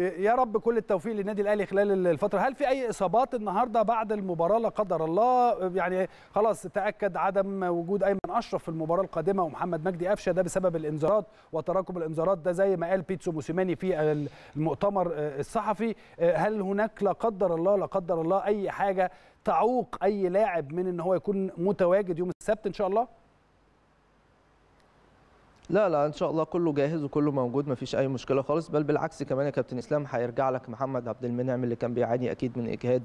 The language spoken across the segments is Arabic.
يا رب كل التوفيق للنادي الاهلي خلال الفتره هل في اي اصابات النهارده بعد المباراه لا قدر الله يعني خلاص تاكد عدم وجود ايمن اشرف في المباراه القادمه ومحمد مجدي قفشه ده بسبب الانذارات وتراكم الانذارات ده زي ما قال بيتسو موسيماني في المؤتمر آه، الصحفي آه، هل هناك لا قدر الله لا قدر الله اي حاجه تعوق اي لاعب من ان هو يكون متواجد يوم السبت ان شاء الله لا لا ان شاء الله كله جاهز وكله موجود ما فيش اي مشكله خالص بل بالعكس كمان يا كابتن اسلام هيرجع لك محمد عبد المنعم اللي كان بيعاني اكيد من اجهاد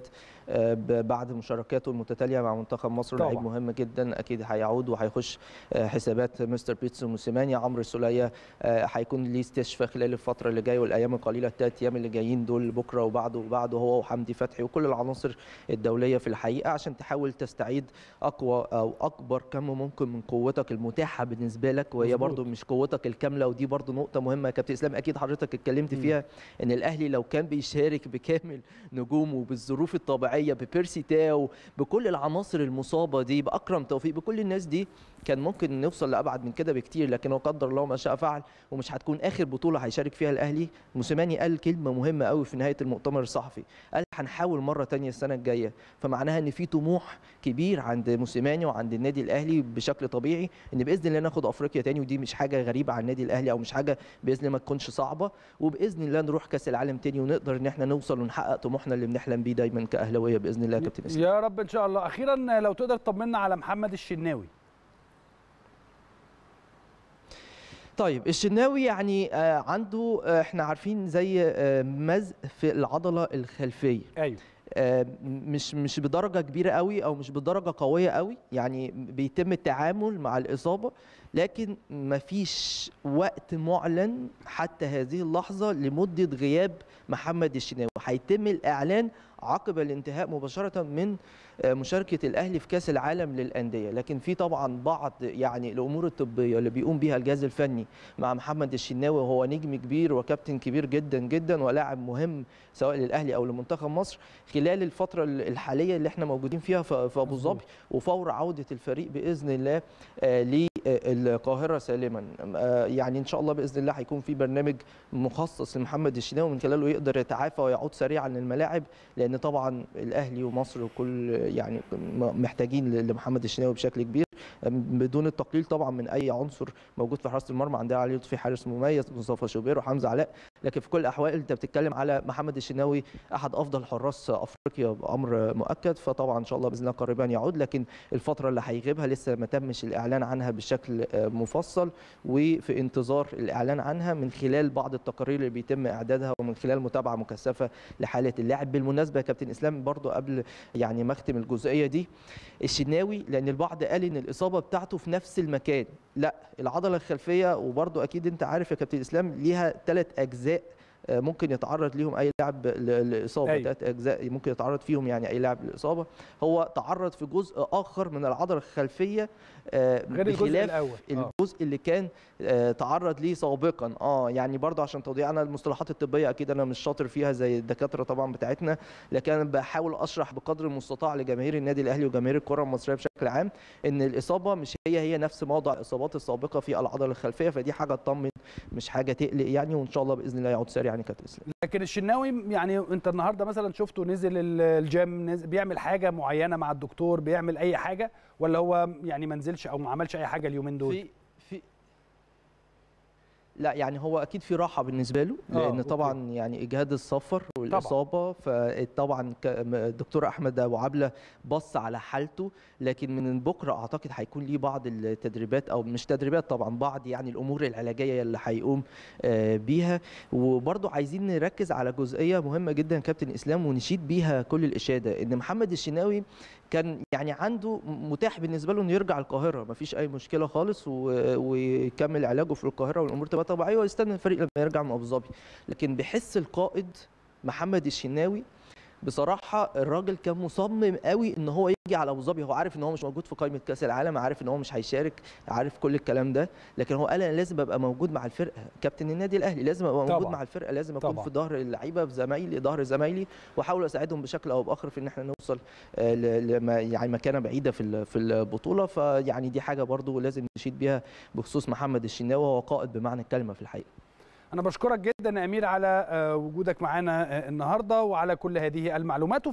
آه، بعد مشاركاته المتتاليه مع منتخب مصر لعيب مهم جدا اكيد هيعود وهيخش آه، حسابات مستر بيتسو موسيماني عمرو السوليه آه، هيكون ليه استشفاء خلال الفتره اللي جايه والايام القليله الثلاث ايام اللي جايين دول بكره وبعده وبعده هو وحمدي فتحي وكل العناصر الدوليه في الحقيقه عشان تحاول تستعيد اقوى او اكبر كم ممكن من قوتك المتاحه بالنسبه لك وهي برضو مش قوتك الكامله ودي برضو نقطه مهمه يا كابتن اسلام اكيد حضرتك اتكلمت فيها ان الاهلي لو كان بيشارك بكامل نجومه بالظروف الطبيعيه ببيرسي تاو بكل العناصر المصابه دي باكرم توفيق بكل الناس دي كان ممكن نوصل لابعد من كده بكتير لكن هو قدر الله ما شاء فعل ومش هتكون اخر بطوله هيشارك فيها الاهلي موسيماني قال كلمه مهمه قوي في نهايه المؤتمر الصحفي قال هنحاول مره تانية السنه الجايه فمعناها ان في طموح كبير عند موسيماني وعند النادي الاهلي بشكل طبيعي ان باذن الله ناخد افريقيا تاني ودي مش حاجه غريبه على النادي الاهلي او مش حاجه باذن الله ما تكونش صعبه وباذن الله نروح كاس العالم تاني ونقدر ان احنا نوصل ونحقق طموحنا اللي بنحلم بيه دايما كاهلاويه باذن الله يا كابتن يا رب ان شاء الله اخيرا لو تقدر تطمنا على محمد الشناوي طيب الشناوي يعني آه، عنده آه، احنا عارفين زي آه، مزق في العضله الخلفيه ايوه مش مش بدرجه كبيره قوي او مش بدرجه قويه قوي يعني بيتم التعامل مع الاصابه لكن ما فيش وقت معلن حتى هذه اللحظه لمده غياب محمد الشناوي هيتم الاعلان عقب الانتهاء مباشره من آه، مشاركه الاهلي في كاس العالم للانديه لكن في طبعا بعض يعني الامور الطبيه اللي بيقوم بها الجهاز الفني مع محمد الشناوي وهو نجم كبير وكابتن كبير جدا جدا ولاعب مهم سواء للاهلي او لمنتخب مصر خلال الفتره الحاليه اللي احنا موجودين فيها في ابو ظبي وفور عوده الفريق باذن الله آه، القاهره سالما آه، يعني ان شاء الله باذن الله هيكون في برنامج مخصص لمحمد الشناوي من خلاله يقدر يتعافى ويعود سريعا للملاعب لان طبعا الاهلي ومصر وكل يعني محتاجين لمحمد الشناوي بشكل كبير بدون التقليل طبعا من اي عنصر موجود في حراسه المرمى عندها علي لطفي حارس مميز مصطفى شوبير وحمزه علاء لكن في كل الاحوال انت بتتكلم على محمد الشناوي احد افضل حراس افريقيا امر مؤكد فطبعا ان شاء الله باذن الله قريبا يعود لكن الفتره اللي هيغيبها لسه ما تمش الاعلان عنها بشكل آه، مفصل وفي انتظار الاعلان عنها من خلال بعض التقارير اللي بيتم اعدادها ومن خلال متابعه مكثفه لحاله اللاعب بالمناسبه يا كابتن اسلام برضو قبل يعني ما اختم الجزئيه دي الشناوي لان البعض قال ان الاصابه بتاعته في نفس المكان لا العضله الخلفيه وبرضو اكيد انت عارف يا كابتن اسلام ليها ثلاث اجزاء ぜ آه، ممكن يتعرض ليهم اي لاعب للاصابه أيوة. ثلاث اجزاء ممكن يتعرض فيهم يعني اي لاعب للاصابه هو تعرض في جزء اخر من العضله الخلفيه آه، غير الجزء الاول آه. الجزء اللي كان آه، تعرض ليه سابقا اه يعني برضه عشان توضيح انا المصطلحات الطبيه اكيد انا مش شاطر فيها زي الدكاتره طبعا بتاعتنا لكن انا بحاول اشرح بقدر المستطاع لجماهير النادي الاهلي وجماهير الكره المصريه بشكل عام ان الاصابه مش هي هي نفس موضع الاصابات السابقه في العضله الخلفيه فدي حاجه تطمن مش حاجه تقلق يعني وان شاء الله باذن الله يعود سريعا يعني كانت اسلام لكن الشناوي يعني انت النهارده مثلا شفته نزل الجيم نزل بيعمل حاجه معينه مع الدكتور بيعمل اي حاجه ولا هو يعني ما نزلش او ما عملش اي حاجه اليومين دول لا يعني هو اكيد في راحه بالنسبه له آه، لان طبعا يعني اجهاد السفر والاصابه فطبعا الدكتور احمد ابو عبله بص على حالته لكن من بكره اعتقد هيكون ليه بعض التدريبات او مش تدريبات طبعا بعض يعني الامور العلاجيه اللي هيقوم آه، بيها وبرده عايزين نركز على جزئيه مهمه جدا كابتن اسلام ونشيد بيها كل الاشاده ان محمد الشناوي كان يعني عنده متاح بالنسبه له انه يرجع القاهره ما فيش اي مشكله خالص ويكمل علاجه في القاهره والامور تبقى طبيعيه ويستنى الفريق لما يرجع من ابو ظبي لكن بحس القائد محمد الشناوي بصراحه الراجل كان مصمم قوي ان هو يجي على ابو ظبي هو عارف ان هو مش موجود في قائمه كاس العالم عارف ان هو مش هيشارك عارف كل الكلام ده لكن هو قال انا لازم ابقى موجود مع الفرقه كابتن النادي الاهلي لازم ابقى موجود طبعًا. مع الفرقه لازم اكون طبعًا. في ظهر اللعيبه في زمايلي ظهر زمايلي واحاول اساعدهم بشكل او باخر في ان احنا نوصل آه، لما يعني مكانه بعيده في في البطوله فيعني دي حاجه برضو لازم نشيد بيها بخصوص محمد الشناوي هو قائد بمعنى الكلمه في الحقيقه أنا بشكرك جدا يا أمير على آه، وجودك معنا آه، النهاردة وعلى كل هذه المعلومات